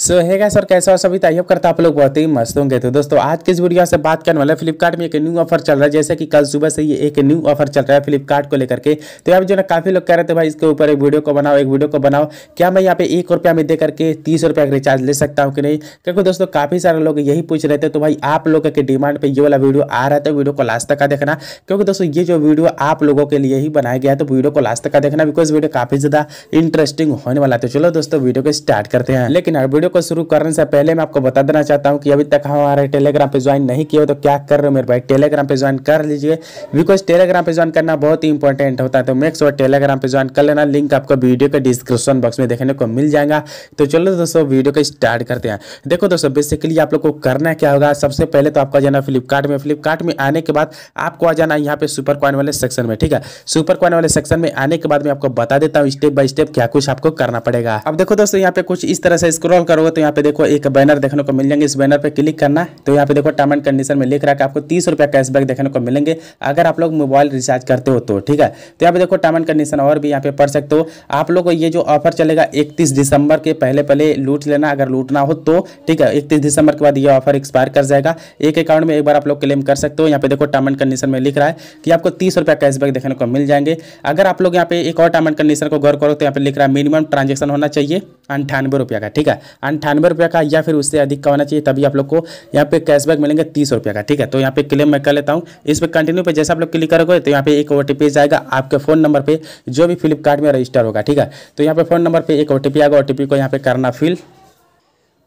सो है गैस और कैसे और सभी ताइब तो करता आप लोग बहुत ही मस्त होंगे तो दोस्तों आज के इस वीडियो से बात करने वाले फ्लिपकार्ट में एक न्यू ऑफर चल रहा है जैसे कि कल सुबह से ये एक न्यू ऑफर चल रहा है फ्लिपकार्ट को लेकर के तो यहाँ जो ना काफ़ी लोग कह रहे थे भाई इसके ऊपर एक वीडियो को बनाओ एक वीडियो को बनाओ क्या मैं यहाँ पे एक रुपया में दे करके तीस रुपया का रिचार्ज ले सकता हूँ कि नहीं क्योंकि दोस्तों काफ़ी सारे लोग यही पूछ रहे थे तो भाई आप लोगों के डिमांड पर ये वाला वीडियो आ रहा था तो वीडियो को लास्ट तक का देखना क्योंकि दोस्तों ये जो वीडियो आप लोगों के लिए ही बनाया गया है तो वीडियो को लास्ट तक का देखना बिकॉज वीडियो काफ़ी ज़्यादा इंटरेस्टिंग होने वाला था तो चलो दोस्तों वीडियो को स्टार्ट करते हैं लेकिन हर वीडियो वीडियो को शुरू करने से पहले मैं आपको बता देना चाहता हूँ कि अभी तक हमारे टेलीग्राम पे ज्वाइन नहीं किया हो तो क्या कर रहे हो मेरे भाई टेलीग्राम पे ज्वाइन कर लीजिए बिकॉज टेलीग्राम पे ज्वाइन करना बहुत ही इंपॉर्टेंट होता है तो मेक्स और टेलीग्राम पे ज्वाइन कर लेना लिंक आपको वीडियो के डिस्क्रिप्शन बॉक्स में देखने को मिल जाएगा तो चलो दोस्तों वीडियो को स्टार्ट करते हैं देखो दोस्तों बेसिकली आप लोग को करना क्या होगा सबसे पहले तो आपका जाना फ्लिपकार्ट में फ्लिपकार्ट में आने के बाद आपको आ जाना यहाँ पे सुपर क्वाइन वाले सेक्शन में ठीक है सुपर क्वाइन वाले सेक्शन में आने के बाद मैं आपको बता देता हूँ स्टेप बाय स्टेप क्या कुछ आपको करना पड़ेगा अब देखो दोस्तों यहाँ पे कुछ इस तरह से स्क्रॉल करो करोगे तो यहाँ पे देखो एक बैनर देखने को मिल जाएंगे इस बैनर पे क्लिक करना तो यहाँ पे देखो टर्म एंड कंडीशन में लिख रहा है कि आपको तीस रुपया कैशबैक देखने को मिलेंगे अगर आप लोग मोबाइल रिचार्ज करते हो तो ठीक है तो यहाँ पे देखो टर्म एंड कंडीशन और भी यहाँ पे पढ़ सकते हो आप लोग को ये जो ऑफर चलेगा इकतीस दिसंबर के पहले पहले लूट लेना अगर लूटना हो तो ठीक है इकतीस दिसंबर के बाद ये ऑफर एक्सपायर कर जाएगा एक अकाउंट में एक बार आप लोग क्लेम कर सकते हो यहाँ पे देखो टर्म एंड कंडीशन में लिख रहा है कि आपको तीस रुपया कैशबैक देखने को मिल जाएंगे अगर आप लोग यहाँ पे एक और टर्म एंड कंडीशन को गौर करो तो यहाँ पे लिख रहा है मिनिमम ट्रांजेक्शन होना चाहिए अंठानवे रुपये का ठीक है अंठानवे रुपये का या फिर उससे अधिक का होना चाहिए तभी आप लोग को यहाँ पे कैशबैक मिलेंगे तीस रुपये का ठीक है तो यहाँ पे क्लेम मैं कर लेता हूँ इस पर कंटिन्यू पे जैसे आप लोग क्लिक करोगे तो यहाँ पे एक ओ जाएगा आपके फ़ोन नंबर पर जो भी फ्लिपकार्ट में रजिस्टर होगा ठीक है तो यहाँ पे फ़ोन नंबर पर एक ओ आएगा ओ को यहाँ पे करना फिल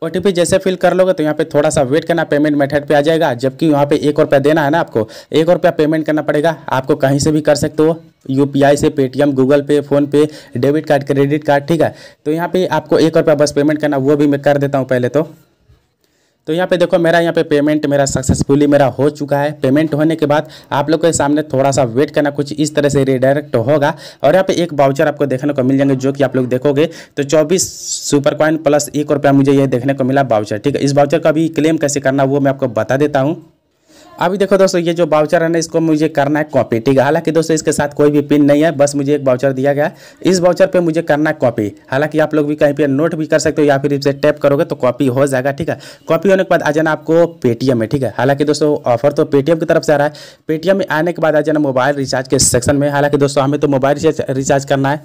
ओ जैसे फिल कर लोगे तो यहाँ पे थोड़ा सा वेट करना पेमेंट मेथड पे आ जाएगा जबकि यहाँ पे एक रुपया देना है ना आपको एक रुपया पेमेंट करना पड़ेगा आपको कहीं से भी कर सकते हो यू से Paytm Google Pay PhonePe debit card credit card ठीक है तो यहाँ पे आपको एक रुपया बस पेमेंट करना वो भी मैं कर देता हूँ पहले तो तो यहाँ पे देखो मेरा यहाँ पे पेमेंट मेरा सक्सेसफुली मेरा हो चुका है पेमेंट होने के बाद आप लोग के सामने थोड़ा सा वेट करना कुछ इस तरह से रिडायरेक्ट होगा और यहाँ पे एक बाउचर आपको देखने को मिल जाएंगे जो कि आप लोग देखोगे तो 24 सुपर कॉइन प्लस एक रुपया मुझे ये देखने को मिला बाउचर ठीक है इस बाउचर का भी क्लेम कैसे करना वो मैं आपको बता देता हूँ अभी देखो दोस्तों ये जो बाउचर है ना इसको मुझे करना है कॉपी ठीक है हालांकि दोस्तों इसके साथ कोई भी पिन नहीं है बस मुझे एक बाउचर दिया गया इस बाउचर पे मुझे करना है कॉपी हालांकि आप लोग भी कहीं पर नोट भी कर सकते हो या फिर इसे टैप करोगे तो कॉपी हो जाएगा ठीक है कॉपी होने के बाद आ जाना आपको पेटीएम में ठीक है हालांकि दोस्तों ऑफर तो पेटीएम की तरफ से आ रहा है पेटीएम में आने के बाद आ जाना मोबाइल रिचार्ज के सेक्शन में हालांकि दोस्तों हमें तो मोबाइल रिचार्ज करना है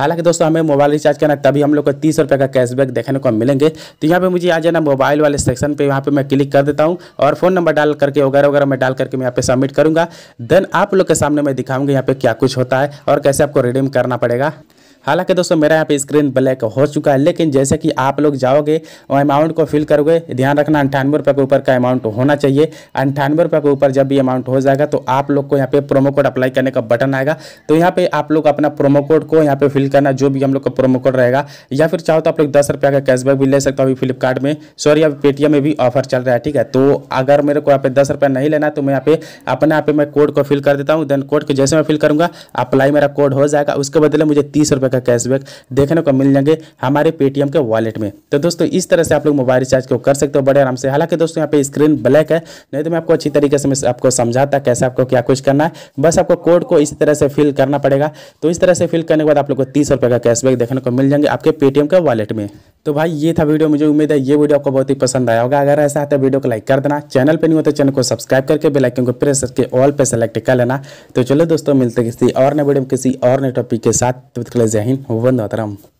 हालांकि दोस्तों हमें मोबाइल रिचार्ज करना है तभी हम लोग को तीस रुपये का कैशबैक देखने को मिलेंगे तो यहाँ पर मुझे आ जाना मोबाइल वाले सेक्शन पर यहाँ पर मैं क्लिक कर देता हूँ और फ़ोन नंबर डाल करके वगैरह वगैरह मैं डाल करके मैं यहाँ पे सबमिट करूँगा देन आप लोग के सामने मैं दिखाऊंगा यहाँ पर क्या कुछ होता है और कैसे आपको रिडीम करना पड़ेगा हालांकि दोस्तों मेरा यहाँ पे स्क्रीन ब्लैक हो चुका है लेकिन जैसे कि आप लोग जाओगे और अमाउंट को फिल करोगे ध्यान रखना अंठानवे रुपये के ऊपर का अमाउंट होना चाहिए अंठानवे रुपये के ऊपर जब भी अमाउंट हो जाएगा तो आप लोग को यहाँ पे प्रोमो कोड अप्लाई करने का बटन आएगा तो यहाँ पे आप लोग अपना प्रोमो कोड को यहाँ पे फिल करना जो भी हम लोग का प्रोमो कोड रहेगा या फिर चाहो तो आप लोग दस रुपये का कैशबैक भी ले सकते हो अभी फ्लिपकार्ट में सॉरी अभी पेटीएम में भी ऑफर चल रहा है ठीक है तो अगर मेरे को यहाँ पे दस रुपया नहीं लेना तो मैं यहाँ पे अपने यहाँ पे मैं कोड को फिल कर देता हूँ देन कोड को जैसे मैं फिल करूँगा अप्लाई मेरा कोड हो जाएगा उसके बदले मुझे तीस रुपये का कैशबैक देखने को मिल जाएंगे हमारे पेटीएम के वॉलेट में तो दोस्तों इस तरह से आप लोग मोबाइल रिचार्ज को कर सकते हो बड़े आराम से हालांकि दोस्तों यहाँ पे स्क्रीन ब्लैक है नहीं तो मैं आपको अच्छी तरीके से आपको समझाता कैसे आपको क्या कुछ करना है बस आपको कोड को इस तरह से फिल करना पड़ेगा तो इस तरह से फिल करने के बाद आप लोग को तीस का कैशबैक देखने को मिल जाएंगे आपके पेटीएम के वॉलेट में तो भाई ये था वीडियो मुझे उम्मीद है ये वीडियो आपको बहुत ही पसंद आया होगा अगर ऐसा है तो वीडियो को लाइक कर देना चैनल पे नहीं हो तो चैनल को सब्सक्राइब करके बेल आइकन को प्रेस करके ऑल पे सेलेक्ट कर लेना तो चलो दोस्तों मिलते किसी और नए वीडियो में किसी और नए टॉपिक के साथ तो जय हिंद वंदे मातरम